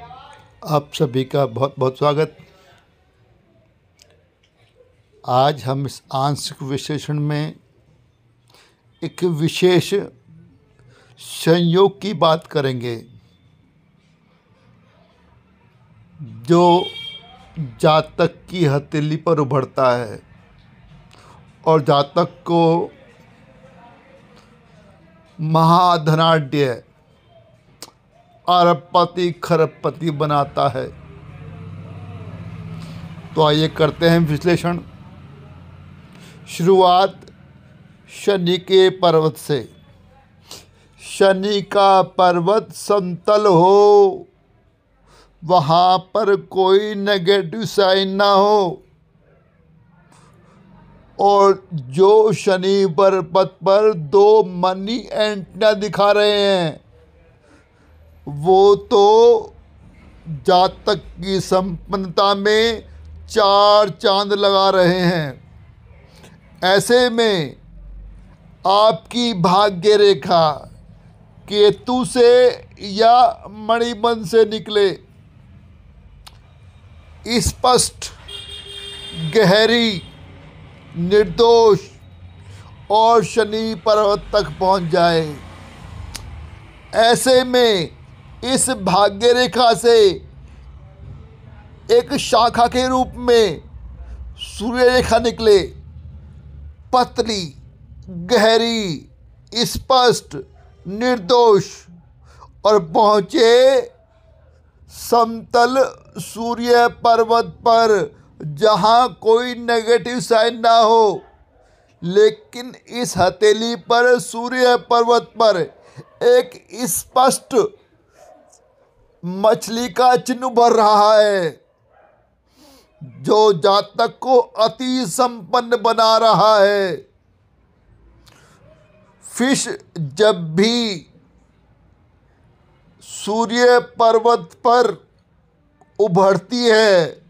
आप सभी का बहुत बहुत स्वागत आज हम इस आंशिक विश्लेषण में एक विशेष संयोग की बात करेंगे जो जातक की हथेली पर उभरता है और जातक को महाधनाढ़ अरबपति खरबपति बनाता है तो आइए करते हैं विश्लेषण शुरुआत शनि के पर्वत से शनि का पर्वत समतल हो वहाँ पर कोई नेगेटिव साइन ना हो और जो शनि पर्वत पर दो मनी एंटना दिखा रहे हैं वो तो जातक की संपन्नता में चार चांद लगा रहे हैं ऐसे में आपकी भाग्य रेखा केतु से या मणिबन से निकले स्पष्ट गहरी निर्दोष और शनि पर्वत तक पहुंच जाए ऐसे में इस भाग्य रेखा से एक शाखा के रूप में सूर्य रेखा निकले पतली गहरी स्पष्ट निर्दोष और पहुँचे समतल सूर्य पर्वत पर जहाँ कोई नेगेटिव साइन ना हो लेकिन इस हथेली पर सूर्य पर्वत पर एक स्पष्ट मछली का चिन्ह भर रहा है जो जातक को अति संपन्न बना रहा है फिश जब भी सूर्य पर्वत पर उभरती है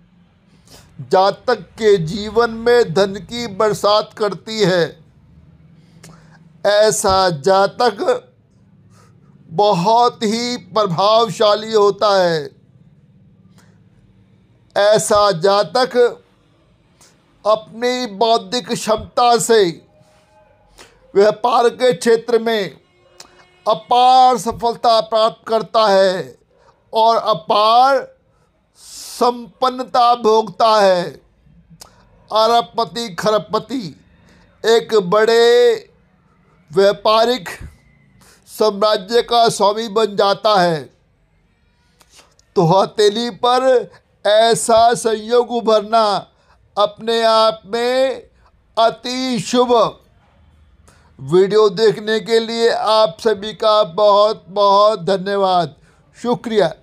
जातक के जीवन में धन की बरसात करती है ऐसा जातक बहुत ही प्रभावशाली होता है ऐसा जातक अपनी बौद्धिक क्षमता से व्यापार के क्षेत्र में अपार सफलता प्राप्त करता है और अपार संपन्नता भोगता है अरबपति खरबपति एक बड़े व्यापारिक साम्राज्य का स्वामी बन जाता है तो हथेली पर ऐसा संयोग उभरना अपने आप में अति शुभ वीडियो देखने के लिए आप सभी का बहुत बहुत धन्यवाद शुक्रिया